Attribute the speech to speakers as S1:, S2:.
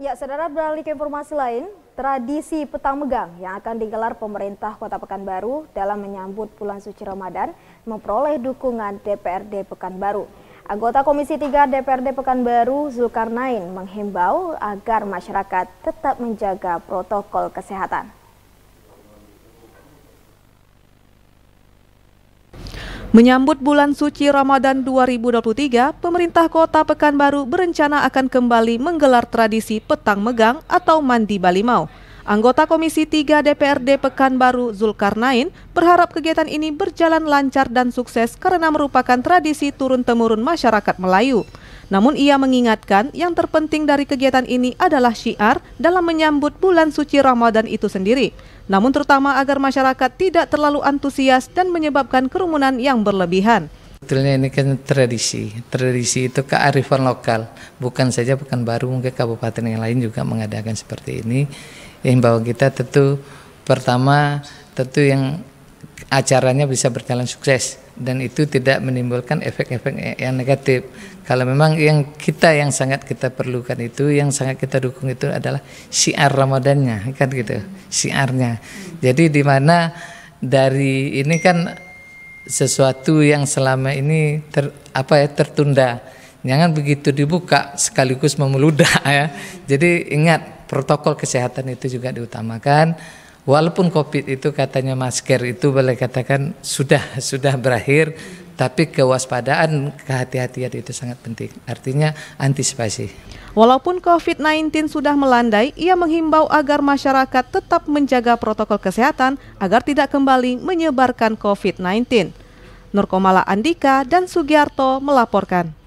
S1: Ya, saudara beralih ke informasi lain, tradisi petang megang yang akan digelar pemerintah Kota Pekanbaru dalam menyambut bulan suci Ramadan memperoleh dukungan DPRD Pekanbaru. Anggota Komisi 3 DPRD Pekanbaru Zulkarnain menghimbau agar masyarakat tetap menjaga protokol kesehatan.
S2: Menyambut bulan suci Ramadan 2023, pemerintah kota Pekanbaru berencana akan kembali menggelar tradisi petang megang atau mandi balimau. Anggota Komisi 3 DPRD Pekanbaru Zulkarnain berharap kegiatan ini berjalan lancar dan sukses karena merupakan tradisi turun-temurun masyarakat Melayu. Namun ia mengingatkan yang terpenting dari kegiatan ini adalah syiar dalam menyambut bulan suci Ramadan itu sendiri. Namun terutama agar masyarakat tidak terlalu antusias dan menyebabkan kerumunan yang berlebihan.
S3: Sebetulnya ini kan tradisi, tradisi itu kearifan lokal, bukan saja bukan baru, mungkin kabupaten yang lain juga mengadakan seperti ini. Yang bawa kita tentu pertama tentu yang acaranya bisa berjalan sukses dan itu tidak menimbulkan efek-efek yang negatif. Kalau memang yang kita yang sangat kita perlukan itu, yang sangat kita dukung itu adalah siar Ramadannya, kan gitu, siarnya. Jadi di mana dari ini kan sesuatu yang selama ini ter, apa ya tertunda. Jangan begitu dibuka sekaligus memeludah ya. Jadi ingat protokol kesehatan itu juga diutamakan walaupun COVID itu katanya masker itu boleh katakan sudah sudah berakhir, tapi kewaspadaan, kehati-hatian itu sangat penting. Artinya antisipasi.
S2: Walaupun COVID-19 sudah melandai, ia menghimbau agar masyarakat tetap menjaga protokol kesehatan agar tidak kembali menyebarkan COVID-19. Nurkomala Andika dan Sugiarto melaporkan.